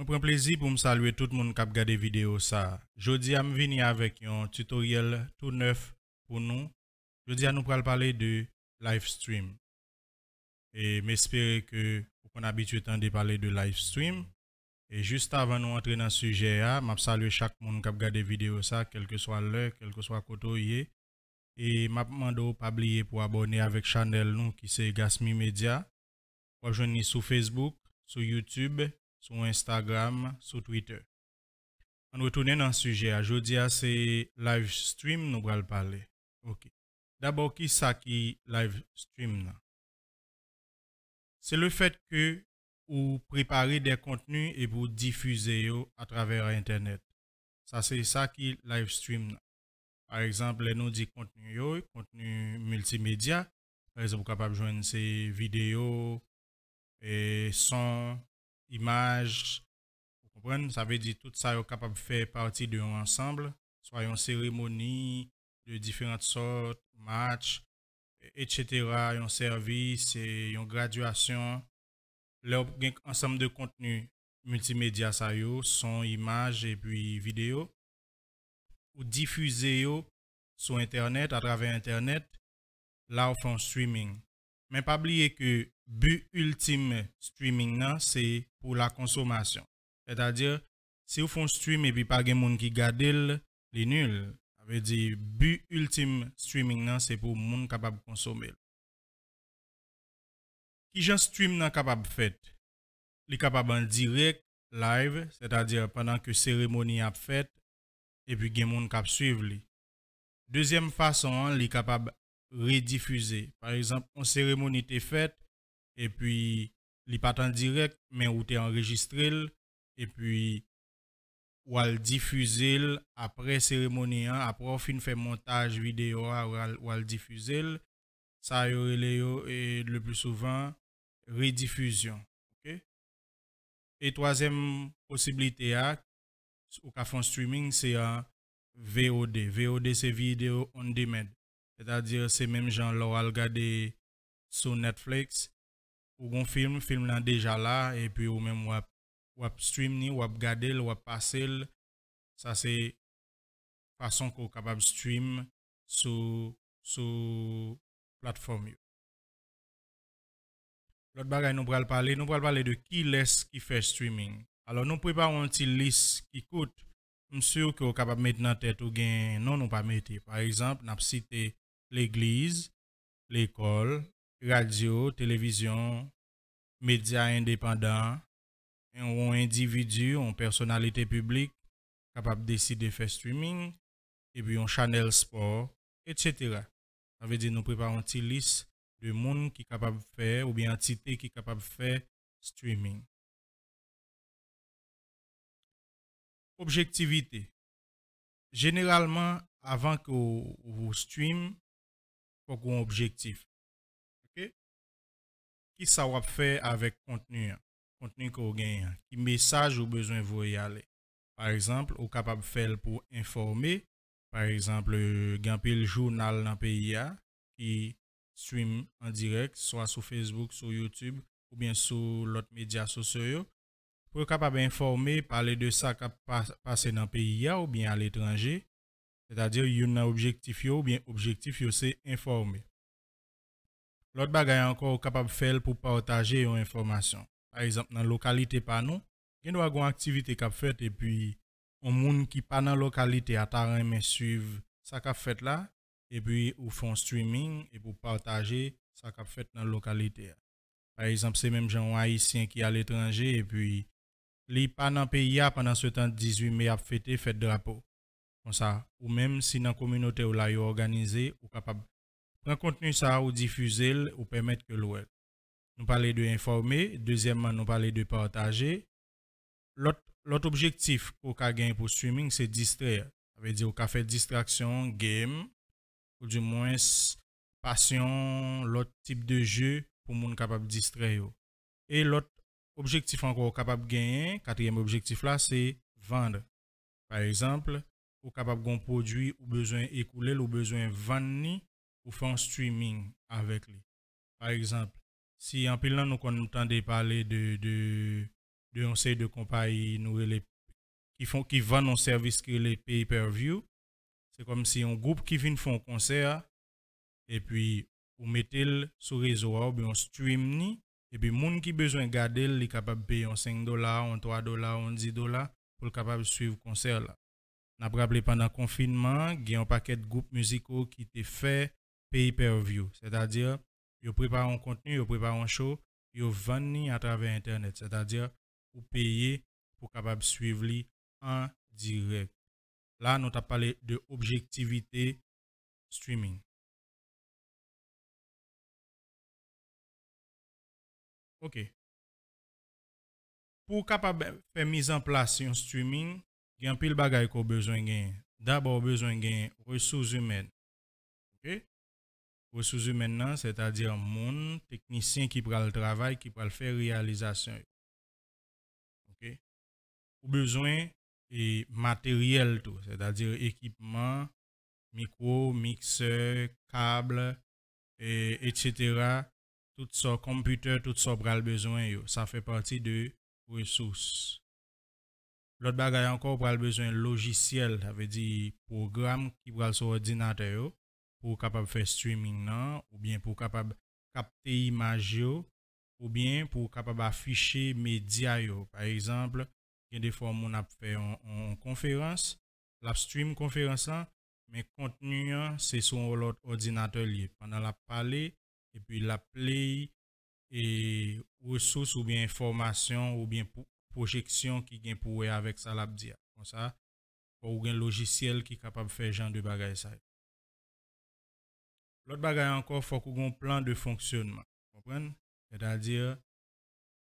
Je prends plaisir pour me saluer tout le monde qui a regardé vidéo ça. Jeudi, je venir avec un tutoriel tout neuf pour nous. Jeudi, nous allons parler de live stream. Et j'espère que vous avez habitué de parler de live stream. Et juste avant nous entrer dans le sujet, je salue chaque monde qui a regardé vidéo ça, quel que soit l'heure, quel que soit côté. Et je demande pas oublier pour abonner avec channel nous qui c'est Gasmi Media. Vous sur Facebook, sur YouTube, sur Instagram, sur Twitter. On retourne dans le sujet. Aujourd'hui, c'est live stream, nous allons parler. OK. D'abord, qui ce qui live stream? C'est le fait que vous préparez des contenus et vous diffusez à travers Internet. Ça, c'est ça qui live stream. Par exemple, nous dit contenu, contenu multimédia. Par exemple, vous capable de joindre ces vidéos, et son, images, vous comprenez, Ça veut dire tout ça est capable de faire partie d'un ensemble, soit une cérémonie, de différentes sortes, match, etc., un service, une graduation, L'ensemble de contenu multimédia y est, son, et puis vidéo, ou diffuser sur sur internet, à travers internet, là on fait un streaming. Mais pas oublier que but ultime streaming c'est pour la consommation. C'est-à-dire, si vous font stream et puis pas de monde qui garde le, les nuls. Ça veut dire, but ultime streaming c'est pour monde capable consommer. Qui j'en stream nan capable fait? Les capable en direct, live, c'est-à-dire pendant que cérémonie a fait, et puis gen moun cap suivre Deuxième façon, les capable rediffuser. Par exemple, une cérémonie est faite, et puis il pas en direct, mais ou t'es enregistré, et puis ou à diffuser après cérémonie, hein, après on fait montage vidéo, ou à diffuser. Ça y est le plus souvent rediffusion. Et troisième possibilité, à, hein, ou ka streaming, c'est un hein, VOD. VOD, c'est vidéo on demand. C'est-à-dire, c'est même gens là, regardé euh, sur Netflix, ou bon film, film là déjà là, et puis ou même wap, web stream ou wap gade passer ça c'est façon qu'on capable stream sur sur plateforme. L'autre bagaille, nous pral parler, nous pral parler de qui laisse qui fait streaming. Alors nous préparons une petite liste qui coûte. Je suis sûr que vous capable mettre dans tête ou gain non nous pas mettre. Par exemple, nous avons cité l'église, l'école, radio, télévision, médias indépendants, un individu, une personnalité publique capable de décider de faire streaming, et puis un channel sport, etc. Ça veut dire nous préparons une liste de monde qui est capable de faire, ou bien entité qui est capable de faire streaming. Objectivité. Généralement, avant que vous stream, faut qu'on objectif. Qui va faire avec contenu, contenu qu'on a genyen, qui message ou vous y aller? Par exemple, ou capable faire pour informer, par exemple, euh, le journal dans pays pays qui stream en direct, soit sur Facebook, sur YouTube, ou bien sur l'autre médias sociaux, pour capable informer, parler de ça, qui passe dans pays ou bien à l'étranger, c'est-à-dire vous avez un objectif ou bien objectif yo informer. L'autre bagay encore, capable de pour pour partager yon information. Par exemple, nan localité pa nou, gen do a gwen aktivite kap fèt e pi on moun ki pa nan lokalite ataran men suiv sa kap là la e pi ou fon streaming e pou partaje sa kap dans nan localité. Par exemple, c'est même jan haïtien qui à l'étranger etranje e pi li pa nan peyi le pendant se tan 18 mai ap mai à drapo. Kon sa, ou même si nan kominote ou la yo organize ou kapab un contenu ça ou diffuser ou permettre que l'ouest Nous parler de informer, deuxièmement nous parler de partager. L'autre objectif qu'on cas gain pour streaming c'est distraire. Ça veut dire qu'on fait distraction, game ou du moins passion, l'autre type de jeu pour soit capable distraire. Et l'autre objectif encore capable gagner, quatrième objectif là c'est vendre. Par exemple, au capable de produit ou besoin écouler ou besoin vendre faire un streaming avec lui. Par exemple, si en pile nous entendait parler de de de on sait de compagnie nous les qui font qui vendent nos services qui les pay per view, c'est comme si un groupe qui vient faire un concert et puis vous mettez sur réseau ou bien on stream ni et puis monde qui besoin garder les capable payer en 5 dollars, en 3 dollars, en 10 dollars pour capable suivre concert là. N'a rappelé pendant confinement, il y a un paquet de groupes musicaux qui étaient faits pay-per-view. C'est-à-dire, vous préparez un contenu, vous préparez un show, vous vendez à travers Internet. C'est-à-dire, vous payez pour capable suivre en direct. Là, nous avons parlé de objectivité streaming. OK. Pour capable faire mise en place un streaming, il y a un pile bagaille qu'on besoin gagner. D'abord besoin gagner ressources humaines. OK? ressources maintenant, c'est-à-dire monde, technicien qui prend le travail, qui prend le faire réalisation. OK? Ou besoin et matériel tout, c'est-à-dire équipement, micro, mixeur, câble, etc. Tout ça, computer, tout ça le besoin Ça fait partie de ressources. L'autre bagaille encore le besoin logiciel, ça veut dire programme qui prend sur ordinateur pour capable faire streaming ou bien pour capable capter image ou bien pour capable afficher média Par exemple, il y a des fois on a fait en conférence, la stream conférence là, mais contenu hein, c'est sur l'autre ordinateur lié. Pendant la parler et puis la play et ressources ou bien information ou bien projection qui vient pour avec ça dire Comme ça, pour un logiciel qui est capable de faire genre de choses. L'autre bagaille encore, il faut qu'on ait un plan de fonctionnement. C'est-à-dire,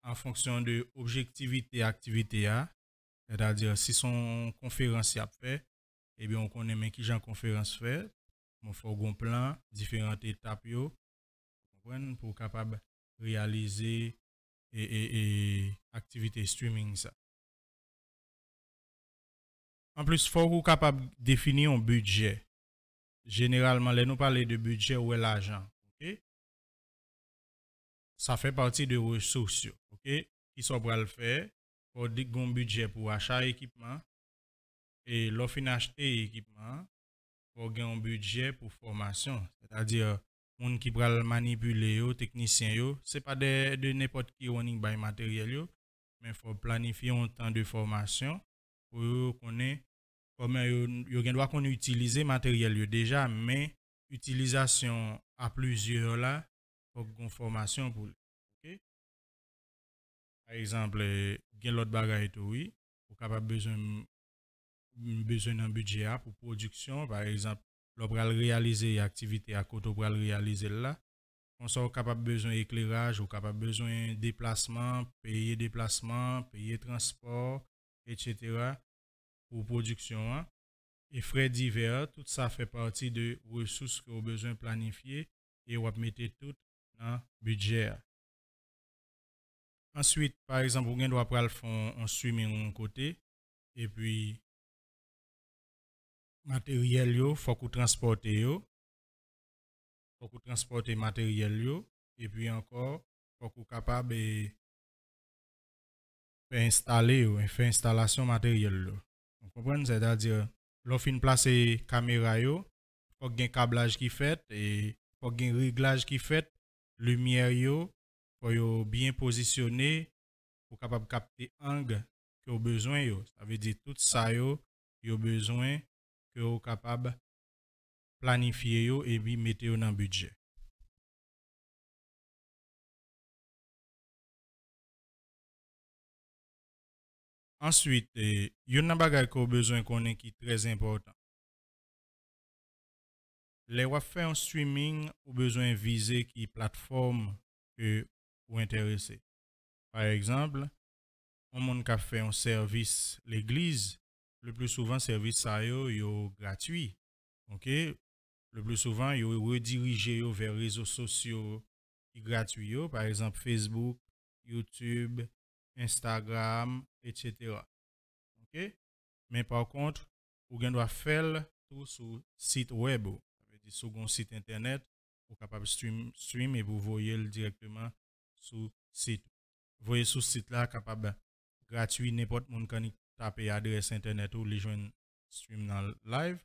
en fonction de l'objectivité et activité A, c'est-à-dire, si son conférence a fait, eh bien, on connaît mais qui j'en conférence fait, mon faut plan, différentes étapes, pour Pour capable réaliser et, activité streaming ça. En plus, il faut qu'on capable définir un budget généralement, les nous parler de budget ou l'argent. Ça fait partie de ressources ok qui sont pour le faire pour un budget pour achat équipement et l'offre acheter équipement pour un budget pour formation. C'est-à-dire, gens qui pral manipuler yo, technicien yo, c'est pas de, n'importe qui running by matériel yo, mais faut planifier un temps de formation pour qu'on ait comment oh, yo gen droit qu'on utilise matériel déjà mais utilisation à plusieurs là faut une formation pour par exemple gen l'autre bagaille tout oui capable besoin besoin un budget pour production par exemple l'on réalisé réaliser activité à côté pour réaliser là on sort capable besoin éclairage ou capable besoin déplacement payer déplacement payer transport etc pour production. Hein. Et frais divers, tout ça fait partie de ressources que vous besoin planifier et vous mettez tout dans le budget. Ensuite, par exemple, vous doit prendre le fond en swimming en côté et puis matériel il faut que vous transportez Faut que vous transportez matériel et puis encore faut que vous capable de installer ou faire installation matériel Comprenez? C'est-à-dire, eh, l'offre de place caméra, il faut un câblage qui fait, et faut un réglage qui fait, lumière, il faut bien positionné pour capable capter angle que vous besoin. Ça veut dire tout ça, yo, a besoin que vous capable planifier et puis mettre dans le budget. Ensuite, il eh, y a un besoin qu'on qui est très important. Les wa fait un streaming ont besoin viser qui plateforme que vous Par exemple, on monde qui fait un service l'église, le plus souvent service ça gratuit. Le plus souvent yo redirigé vers les réseaux sociaux gratuits, par exemple Facebook, YouTube, Instagram, etc. Ok? mais par contre vous avez faire tout sur le site web Vous avez site sur le site internet, ou capable stream, stream et vous voyez le directement sur site. Voyez sur site là, capable gratuit, n'importe qui taper tape adresse internet ou les jeunes stream le live.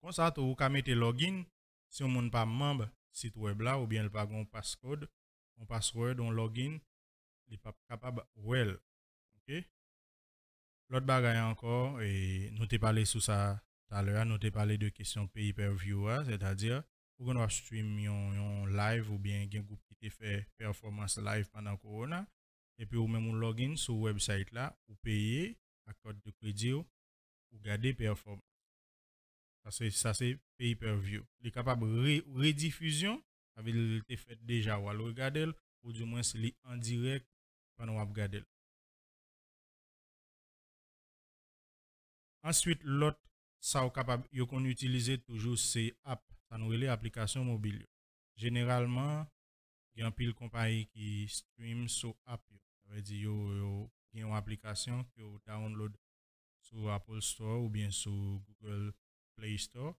comme ça vous pouvez mettre login, si on pas pas membre site web là ou bien le pas un passcode, un password, un login, li pa capable, well Ok? encore, bagay nous t'ai parlé te ça tout à l'heure, nous t'ai parlé de questions pay per view hein, c'est à dire dir, pou stream live ou bien un groupe qui te fait performance live pendant corona, et puis ou men moun login sur le website là ou payer à code de crédit ou, garder gade performance. ça c'est pay per view. Li kapab rediffusion redifuzyon, avil te fèt deja ou gade ou du moins c'est en direct Ensuite wap gade l. Answit lot sa ou kapab yo kon utilize toujou se app, sa nou y aplikasyon mobil yo. Generalman, gen stream sur app yo. veut dire, yo, yo gen yon aplikasyon ki download sur Apple Store ou bien sur Google Play Store.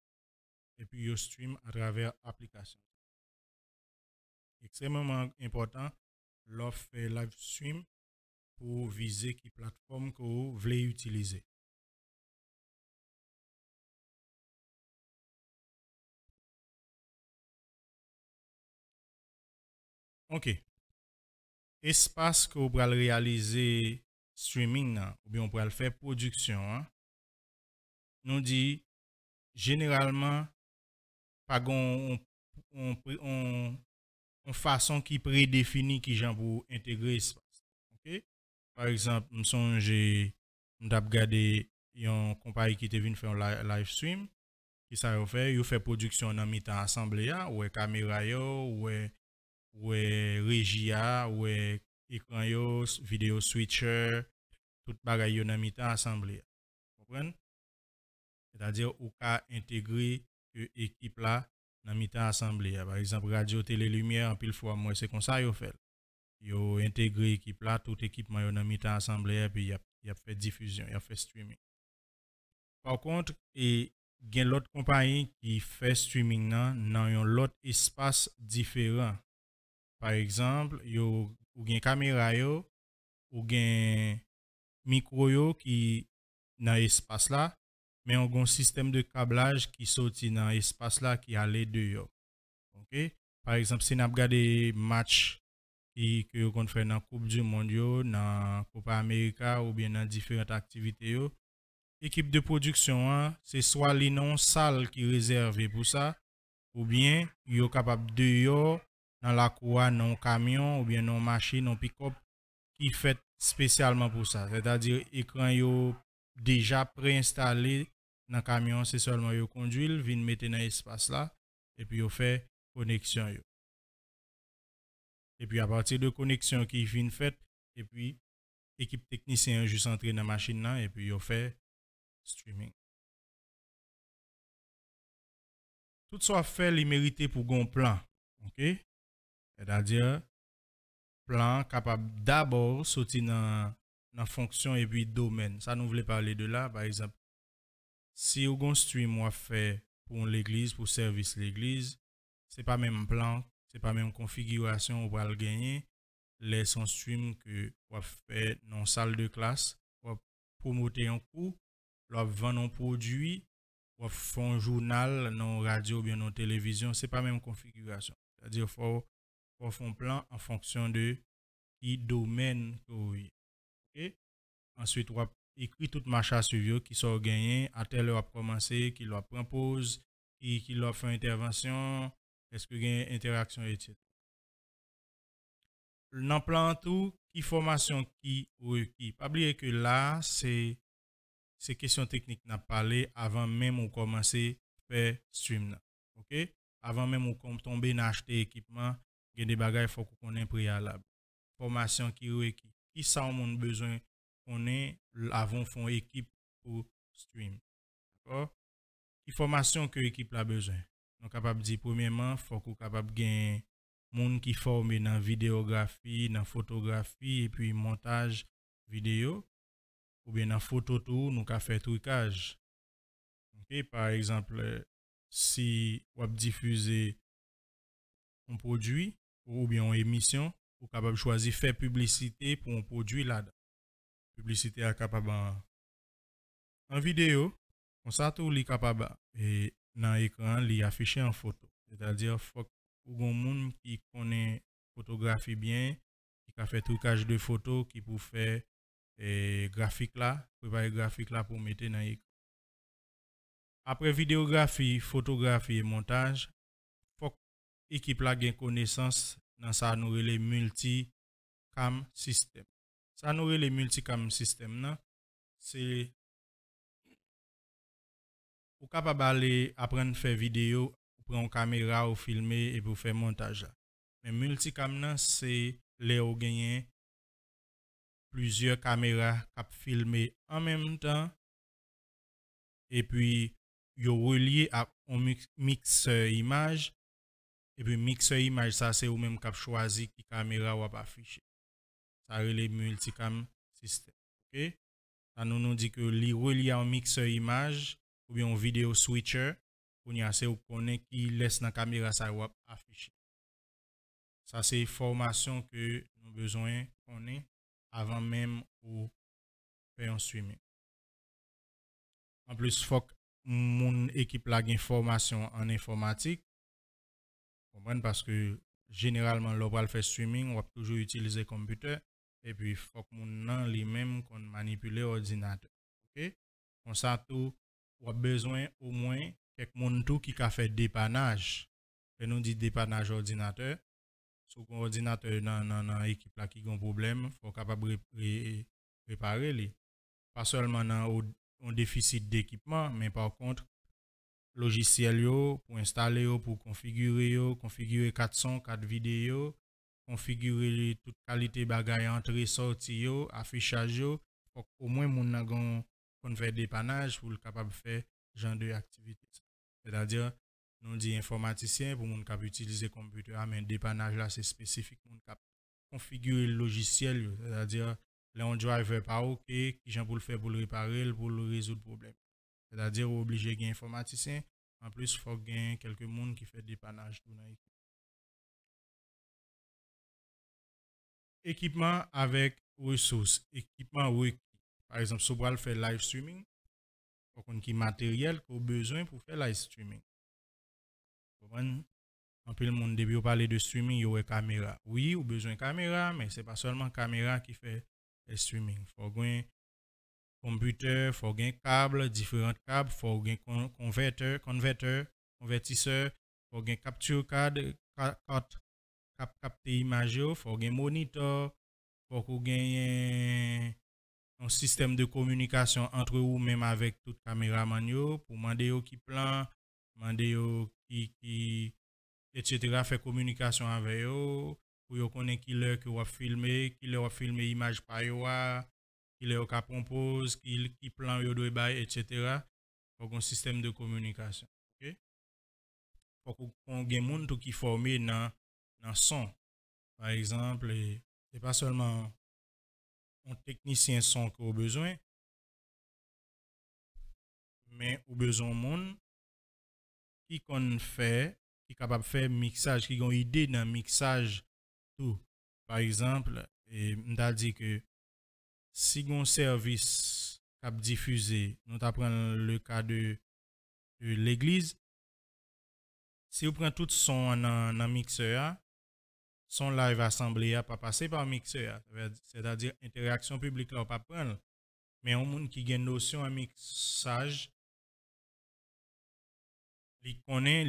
et puis vous stream à travers aplikasyon. Extrêmement important, l'offre live stream pour viser qui plateforme que vous voulez utiliser. OK. Espace que vous pourrez réaliser streaming hein, ou bien on le faire production hein. nous dit généralement pas on, on, une façon qui prédéfinit qui j'en pour intégrer l'espace. ok Par exemple, je songe, regardé une compagnie qui était de faire un live stream, qui ça fait, il fait production en mi-temps assemblée, ou caméra, ou régie, ou écran, yo, vidéo switcher, tout bagaille dans nan mi assemblée. Vous comprenez? C'est-à-dire ou ka intégrer l'équipe. Euh, là assemblée. Par exemple, Radio Télé Lumière, en pile fois, moi, c'est comme ça qu'ils fait. Ils ont intégré l'équipe là, toute équipe dans mis assemblée, puis y a fait diffusion, et a fait streaming. Par contre, et y a l'autre compagnie qui fait streaming dans un autre espace différent. Par exemple, yo ou une caméra, ou gen qui yo qui espace espace là, mais on a un système de câblage qui sort dans l'espace là qui allait dehors. OK? Par exemple, si on a des matchs qui que on fait dans la Coupe du Monde, dans la Coupe América ou bien dans différentes activités l'équipe de production hein, c'est soit les non salle qui réservée pour ça ou bien ils sont capable dehors dans la cour non camion ou bien non machine non pick-up qui fait spécialement pour ça, c'est-à-dire écran yo déjà préinstallé dans le camion, c'est seulement vous conduire, vous mettre dans l'espace là, et puis vous fait connexion. Et puis à partir de connexion qui vient faite, et puis l'équipe technicien juste entrer dans la machine là, et puis vous fait streaming. Tout ce fait, il mérite pour un plan. C'est-à-dire, plan capable d'abord de sortir dans la fonction et puis domaine. Ça, nous voulait parler de là, par exemple. Si vous construisez moi fait pour l'église, pour service l'église, c'est pas même plan, c'est pas même configuration On va le gagner. Les son stream que vous fait dans salle de classe, pour monter un cours, vous vendez un produit, vous faites un journal, non radio ou bien non télévision, c'est pas même configuration. C'est-à-dire faut fait un plan en fonction de qui domaine que vous avez. Ensuite, on écrit toute machin sur qui sont gagnés, à telle heure commencé, qui leur propose, et qui leur fait intervention, est-ce que une interaction, etc. Dans plan tout, qui formation qui ou qui. Pas que là, c'est ces questions techniques n'a parlé avant même on commencer faire stream OK? Avant même on tomber dans acheter équipement, il y a des bagages faut qu'on ait préalable. Formation qui ou qui. Qui ça on besoin qu'on ait avons font équipe pour stream. D'accord? Information que l'équipe a besoin. Nous capable dire premièrement, il faut qu'on capable gagner monde qui forme dans vidéographie, dans photographie et puis montage vidéo ou bien dans photo tout, nous avons fait trucage. OK, par exemple, si vous diffuser un produit ou bien une émission, on capable choisir faire publicité pour un produit là-dedans publicité à capable en vidéo, on ça li et dans l'écran, il affiché en photo. C'est-à-dire faut tout monde qui connaît photographie bien, qui a fait trucage de photos, qui pour faire graphique là, préparer graphique là pour mettre dans l'écran. Après vidéographie, photographie et montage, faut équipe là gagne connaissance dans sa nouvelle multicam multi cam système. San ouwe le Multicam sistem nan, se, ou kap ap ale apren fè video, ou pren kamera ou filme, epou fè montaj la. Men Multicam nan, se le ou genyen, pluzye kamera kap filme an menm tan, epou yo wou liye ap on mix imaj, epou mix imaj sa se ou menm kap chwazi ki kamera wap afiche. ça relève multicam système OK? Ça nous, nous dit que les relié un mixeur image ou bien un vidéo switcher pour nous assez connaître qui laisse la caméra ça afficher. Ça c'est formation que nous besoin qu'on avant même ou faire un streaming. En plus, faut que mon équipe la une formation en informatique. Comprendre parce que généralement, l'on va faire streaming, on va toujours utiliser computer et puis il faut que mon lui-même qu'on manipule l'ordinateur. OK On ça tout a besoin au moins de monde tout qui a fait dépannage. Et nous dit dépannage ordinateur. Sous ordinateur dans dans dans équipe là qui a problème, faut capable réparer les Pas seulement dans un déficit d'équipement, mais par contre logiciel pour installer pour configurer yo, configurer 4 sons, 4 vidéos configurer les qualité qualités bagage entrée sortie affichage faut au moins mon nan gon faire dépannage pour capable faire genre de c'est-à-dire nous dit informaticien pour mon capable utiliser computer ah, mais dépannage là c'est spécifique mon capable configurer le logiciel c'est-à-dire le driver pas OK qui j'en pour le faire pour le réparer pour le résoudre problème c'est-à-dire obligé les informaticien en plus faut gain quelques monde qui fait des tout équipement avec ressources, équipement requis. Par exemple, si vous faire live streaming, vous avez qui matériel qu'on besoin pour faire live streaming. Vous comprenez? En plus, le monde, depuis vous de streaming, vous une caméra. Oui, vous avez besoin de caméra, mais ce n'est pas seulement caméra qui fait le streaming. Il faut un computer, il faut un câble, différents câbles, il faut un converteur, convertisseur, il faut un capture card, carte capter image, il majeur faut un moniteur pour qu'on ait un système de communication entre vous même avec toute caméramenyo pour mandé au qui plan mandé au qui qui faire communication avec eux pour qu'on ait qui leur que va filmer qui leur va filmer image pa yoa qui leur propose qui qui plan yo doit ba et pour un système de communication OK faut qu'on des monde tout qui formé dans dans son. Par exemple, n'est pas seulement un technicien son qui a besoin, mais au besoin monde qui fait, qui capable de faire mixage, qui ont idée d'un mixage tout. Par exemple, on a dit que si un service cap diffusé, nous le cas de, de l'église, si vous prenez tout son dans un mixeur, son live assemblé a pas passé par mixer C'est-à-dire interaction publique là, pas prendre. Mais un monde qui gagne notion à mixage, il connaît,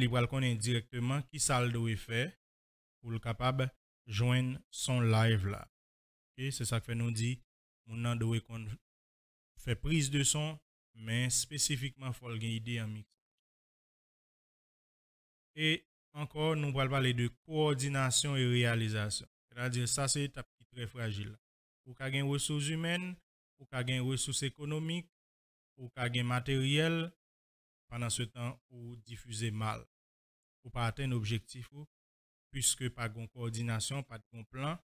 directement qui ça doit faire pour le capable joindre son live là. et C'est ça que fait nous dit, mon doit fait prise de son, mais spécifiquement, il faut le idée en mixage. Et encore, nous parlons parler de coordination et réalisation. C'est-à-dire, ça, c'est étape qui est très fragile. Ou ka des ressources humaines, ou ait des ressources économiques, ou ait des matériel, pendant ce temps, ou diffuser mal. pour pas atteindre l'objectif, puisque pas de coordination, pas de plan,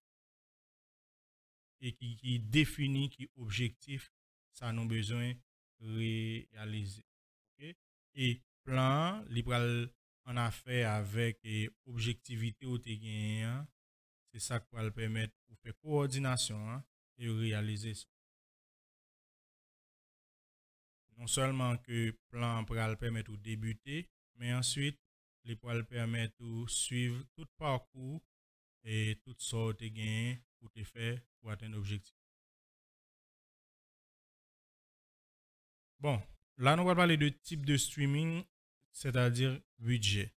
et qui, définit qui objectif, ça nous besoin réaliser. Et plan, il a fait avec objectivité ou te gagné, hein, c'est ça qui va le permettre pour faire coordination hein, et réaliser non seulement que plan pour le permettre de débuter mais ensuite les pour le permettre de suivre tout parcours et toutes sortes de pour te faire pour atteindre l'objectif bon là nous allons parler de type de streaming c'est-à-dire budget.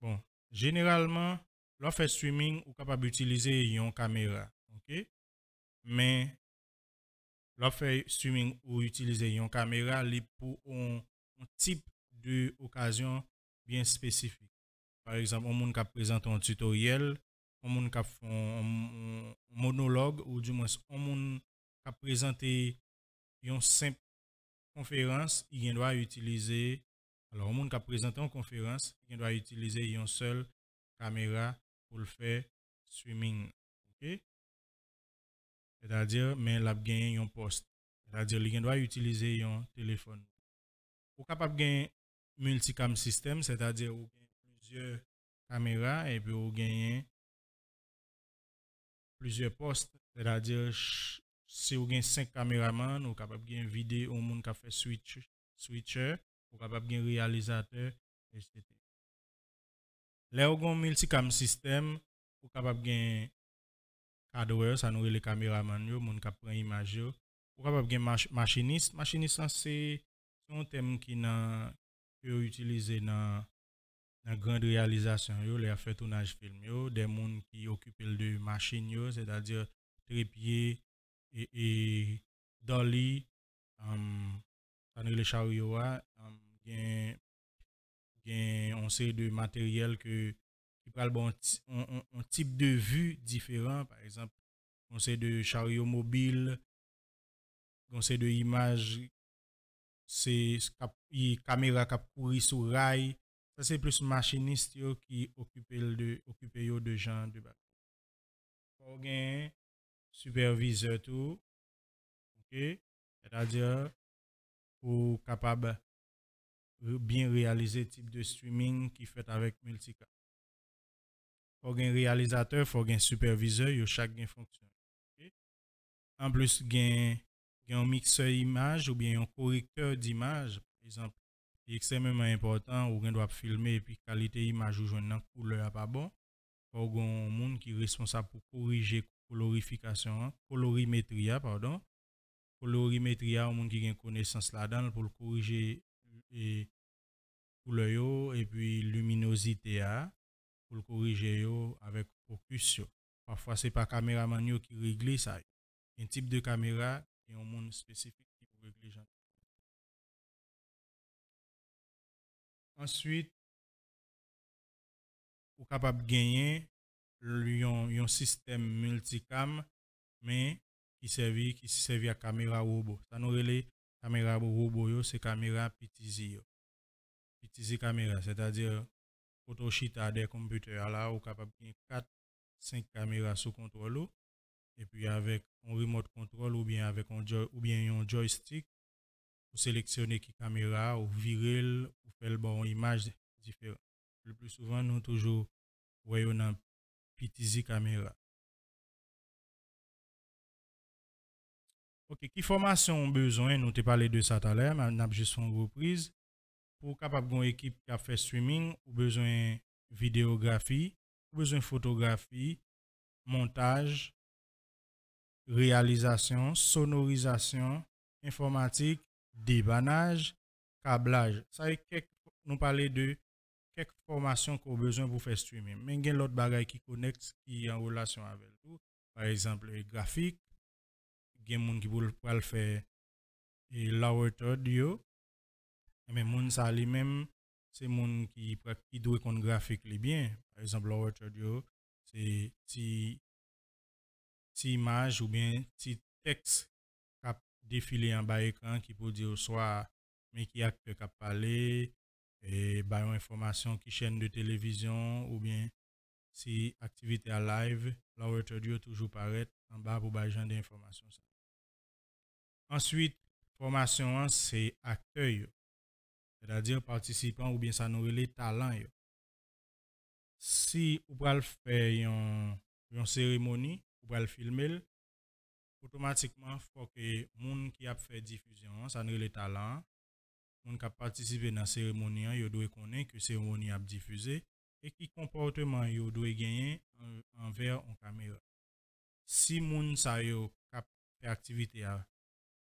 Bon, généralement, l'offre streaming ou capable d'utiliser une caméra, ok? Mais, l'offre streaming ou utiliser yon caméra pour pour un type de bien spécifique. Par exemple, on peut présenter un tutoriel, on peut un un monologue, ou du moins, on moun présenter une simple conférence, il doit utiliser alors, au monde qui a présenté en conférence, il doit utiliser une seule caméra pour le faire streaming. C'est-à-dire, mais il a un poste. C'est-à-dire, il doit utiliser un téléphone. Vous capable gagner multicam système, c'est-à-dire, vous avez plusieurs caméras et puis vous gagnez plusieurs postes. C'est-à-dire, si vous avez cinq caméramans, vous capable gagner une vidéo au monde qui a fait switch, switcher. pou kap ap gen realizate, etc. Le ou gon multikam sistem, pou kap ap gen kadwe, san ou re le kameraman yo, moun kap pren imaj yo, pou kap ap gen machinis, machinis an se yon tem ki nan pou yo utilize nan nan grande realizasyon yo, le afe tonaj film yo, de moun ki okupel de machin yo, se dadez yo, tripye e doli am dans les chariots, il y de matériel que, qui parle bon, un, type de vue différent. Par exemple, on sait de chariot mobile, on sait de images, c'est caméras caméra qui a sur rail. Ça, c'est plus machiniste qui occupe de, occupe de gens de superviseur tout. Ok? C'est-à-dire, pour capable bien réaliser type de streaming qui fait avec multicam. Faut un réalisateur, faut un superviseur, yo chaque gain fonction. Okay? En plus gain un mixeur image ou bien un correcteur d'image par exemple, extrêmement important ou on doit filmer et puis qualité image ou joindre couleur pas bon. Faut un monde qui est responsable pour corriger colorification, hein, colorimétrie hein, pardon colorimétrie, il y a qui a une connaissance là-dedans pour le corriger et couleur et puis luminosité hein, pour le corriger avec focus. Parfois, c'est n'est pas caméraman qui régle ça. Un type de caméra et un monde spécifique qui peut régler ça. Ensuite, vous capable de gagner un système multicam, mais qui servit qui servit à caméra robot ça nous relève caméra robot c'est caméra PTZ. PTZ caméra c'est-à-dire à des computers là ou capable de 4 5 caméras sous contrôle et puis avec un remote control ou bien avec un ou bien un joystick pour sélectionner qui caméra ou virer ou faire bon image différente le plus souvent nous toujours voyons dans caméra Ok, qui formation besoin, nous t'ai parlé de ça tout à l'heure, mais on juste une reprise. Pour capable une équipe qui a fait streaming, ou besoin vidéographie, ou besoin photographie, montage, réalisation, sonorisation, informatique, débannage, câblage. Ça nous parler de quelques formations qu'on besoin pour faire streaming. Mais il y a l'autre bagaille qui connecte, qui est en relation avec vous. Par exemple, graphique, gen moun ki pou l fè e lower audio, e mais men moun sa li men, se qui ki, ki dwe kon grafik li bien, par exemple lower audio, e c'est si ti, ti ou bien ti teks kap defile an ba ekran ki pou soit mais swa men ki akte kap pale, e bayon Information » qui chaîne de télévision ou bien si activité à live, la yo e toujours paraît en bas pour bailler des informations. Ensuite, formation, hein, c'est accueil, c'est-à-dire participant ou bien ça nourrit les talents. Si vous pouvez faire une, cérémonie, vous pouvez filmer, automatiquement, il faut que les gens qui ont fait diffusion, hein, ça nourrit les talents, les gens qui ont participé dans la cérémonie, ils doivent connaître que la cérémonie a diffusé et qui comportement ils doivent gagner envers une caméra. Si les gens ont fait activité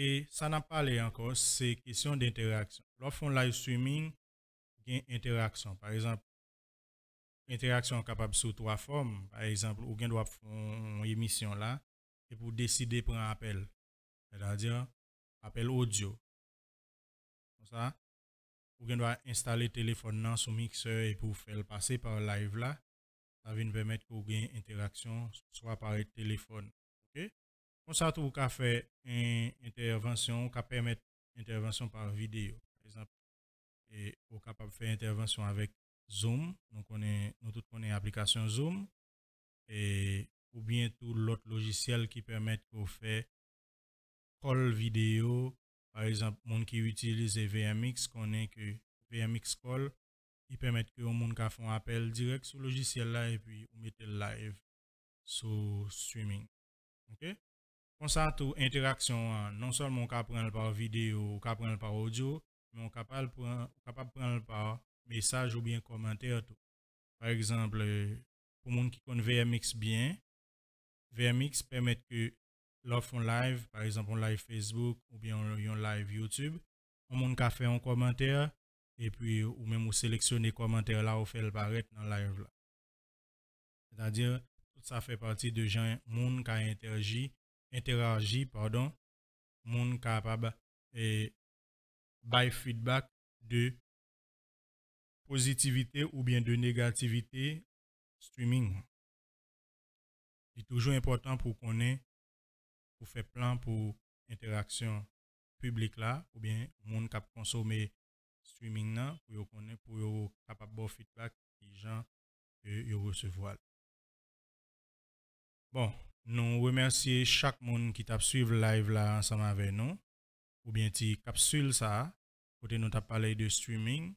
Et ça n'a pas parlé encore, c'est question d'interaction. Lorsqu'on live streaming, il y a interaction. Par exemple, interaction capable sous trois formes. Par exemple, ou doit faire une émission là, et pour décider prendre un appel. C'est-à-dire, appel audio. Comme ça, ou doit installer téléphone dans son mixeur et pour faire passer par live là. Ça va permettre qu'on ait interaction soit par téléphone on s'attend tout faire une intervention, qui permettre intervention par vidéo. Par exemple, et vous capable faire intervention avec Zoom. Donc, on est, nous tous l'application Zoom. Et, ou bien tout l'autre logiciel qui permet de faire call vidéo. Par exemple, monde qui utilise VMX connaît que VMX call, il permet que au monde qui appel direct sur le logiciel là et puis on met live sur streaming. OK? Comme ça, toute interaction, hein. non seulement on peut prendre par vidéo, ou par audio, mais on peut prendre par message ou bien commentaire. Tout. Par exemple, pour les gens qui connaissent VMX bien, VMX permet que l'offre live, par exemple, un live Facebook ou bien on live YouTube, on peut faire un commentaire et puis ou même ou sélectionner commentaire là ou faire le paraître dans live là. C'est-à-dire, tout ça fait partie de gens, monde qui a interagir, pardon, monde capable et by feedback de positivité ou bien de négativité streaming. C'est toujours important pour qu'on ait, pour faire plan pour interaction publique là, ou bien monde cap consommer streaming là, pour qu'on ait, pour capable de feedback les gens que recevoir. Bon, nous remercions chaque monde qui t'a suivi live là ensemble avec nous. Ou bien tu capsule ça, côté nous t'a parlé de streaming.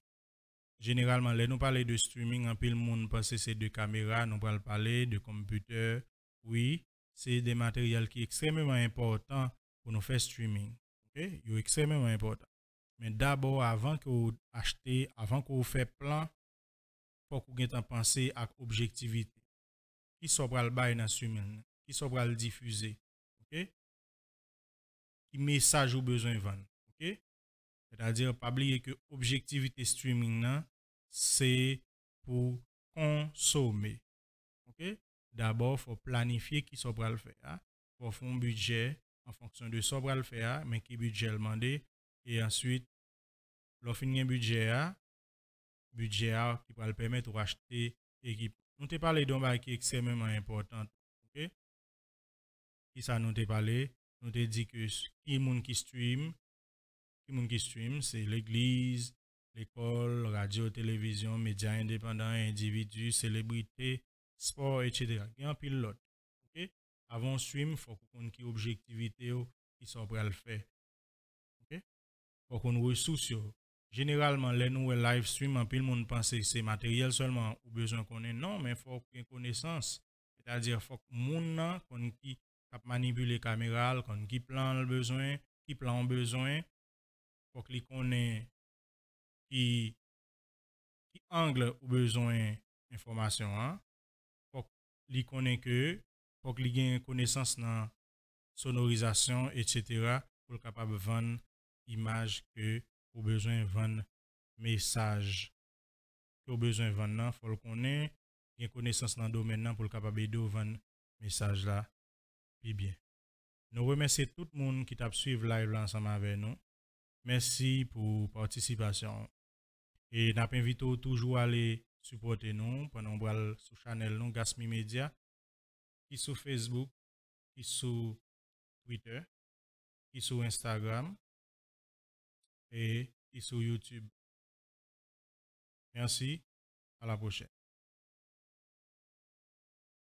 Généralement, là nous parler de streaming, en pile monde pense c'est de caméras, nous parlons parler de computer. Oui, c'est des matériels qui sont extrêmement importants pour nous faire streaming. OK, sont extrêmement important. Mais d'abord, avant que vous achetez, avant que vous faites plan, faut que vous penser à objectivité. Qui soit le bail dans streaming? qui sont le diffuser. OK? Qui message ou besoin vendre. OK? C'est-à-dire, pas oublier que objectivité streaming, c'est pour consommer. OK? D'abord, il faut planifier qui sont le faire. Hein? faut faire un budget en fonction de ce qu'on le faire, hein? mais qui budget demandé. Et ensuite, l'offre un budget, hein? budget qui va le permettre d'acheter équipe. On te parlé d'un qui est extrêmement important. ok? Qui ça nous a parlé? Nous te dit que qui moun qui stream, qui moun qui stream, c'est l'église, l'école, radio, télévision, médias indépendants, individus, célébrités, sport, etc. Il y a un pile l'autre. Okay? Avant stream, il faut qu'on ait objectivité qui sont prêt à le faire. Il faut qu'on ait ressources. Généralement, les nouvelles live stream, un pile monde pense que c'est matériel seulement ou besoin qu'on ait. Non, mais il faut qu'on ait connaissance. C'est-à-dire, il faut que les gens qui cap manipuler caméral quand qui plan le besoin qui plan besoin pour qu'il connaît qui qui angle au besoin information hein pour qu'il connaît que pour qu'il gagne connaissance dans sonorisation etc. pour capable vendre image que au besoin vendre message que besoin vendre faut le connaître une connaissance dans domaine pour capable de vendre message là bien. Nous remercions tout le monde qui t'a suivi live ensemble avec nous. Merci pour participation. Et nous invitons toujours à aller supporter nous pendant que sur channel chaîne Gasmi Media, qui sur Facebook, qui sur Twitter, qui sur Instagram et qui sur YouTube. Merci, à la prochaine.